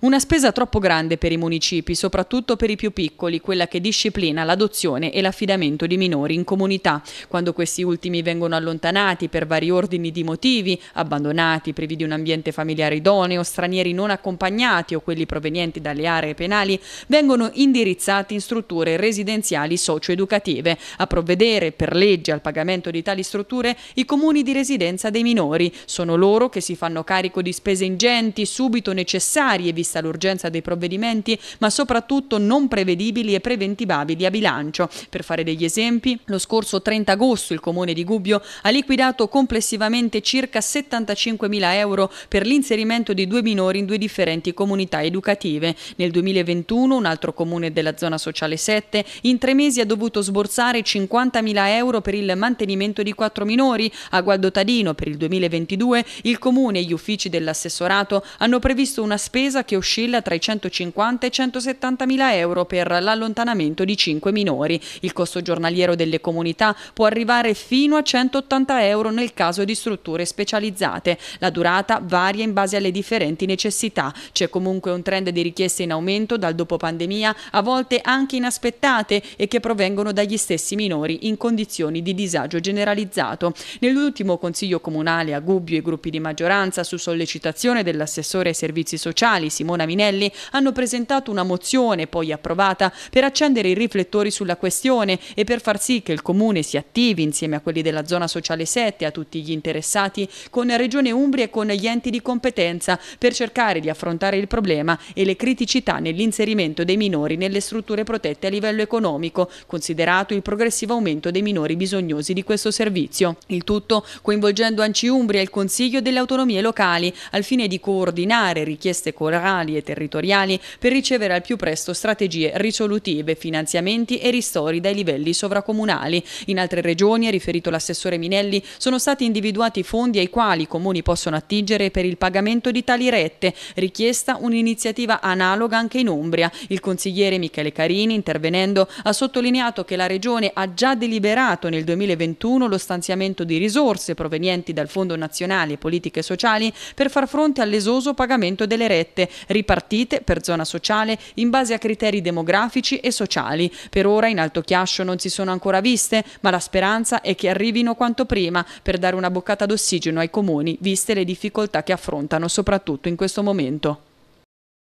Una spesa troppo grande per i municipi, soprattutto per i più piccoli, quella che disciplina l'adozione e l'affidamento di minori in comunità, quando questi ultimi vengono allontanati per vari ordini di motivi, abbandonati, privi di un ambiente familiare idoneo, stranieri non accompagnati o quelli provenienti dalle aree penali, vengono indirizzati in strutture residenziali socioeducative. A provvedere per legge al pagamento di tali strutture i comuni di residenza dei minori. Sono loro che si fanno carico di spese ingenti, subito necessarie vista l'urgenza dei provvedimenti, ma soprattutto non prevedibili e preventivabili a bilancio. Per fare degli esempi, lo scorso 30 agosto il comune di Gubbio ha liquidato complessivamente circa 75.000 euro per l'inserimento di due minori in due differenti comunità educative. Nel 2021 un altro comune della zona sociale 7 in tre mesi ha dovuto sborsare 50.000 euro per il mantenimento di quattro minori. A Guadotadino, per il 2022 il comune e gli uffici dell'assessorato hanno previsto una spesa che oscilla tra i 150 e i 170 mila euro per l'allontanamento di 5 minori. Il costo giornaliero delle comunità può arrivare fino a 180 euro nel caso di strutture specializzate. La durata varia in base alle differenti necessità. C'è comunque un trend di richieste in aumento dal dopo pandemia, a volte anche inaspettate e che provengono dagli stessi minori in condizioni di disagio generalizzato. Nell'ultimo Consiglio Comunale a Gubbio i gruppi di maggioranza su sollecitazione dell'assessore ai servizi sociali Simona Minelli hanno presentato una mozione, poi approvata, per accendere i riflettori sulla questione e per far sì che il Comune si attivi insieme a quelli della zona sociale 7 a tutti gli interessati con Regione Umbria e con gli enti di competenza per cercare di affrontare il problema e le criticità nell'inserimento dei minori nelle strutture protette a livello economico, considerato il progressivo aumento dei minori bisognosi di questo servizio. Il tutto coinvolgendo Anci Umbria e il Consiglio delle autonomie locali al fine di coordinare richieste coraggiose centrali e territoriali per ricevere al più presto strategie risolutive, finanziamenti e ristori dai livelli sovracomunali. In altre regioni, ha riferito l'assessore Minelli, sono stati individuati fondi ai quali i comuni possono attingere per il pagamento di tali rette, richiesta un'iniziativa analoga anche in Umbria. Il consigliere Michele Carini, intervenendo, ha sottolineato che la Regione ha già deliberato nel 2021 lo stanziamento di risorse provenienti dal Fondo Nazionale Politiche Sociali per far fronte all'esoso pagamento delle rette ripartite per zona sociale in base a criteri demografici e sociali. Per ora in Alto Chiascio non si sono ancora viste, ma la speranza è che arrivino quanto prima per dare una boccata d'ossigeno ai comuni, viste le difficoltà che affrontano soprattutto in questo momento.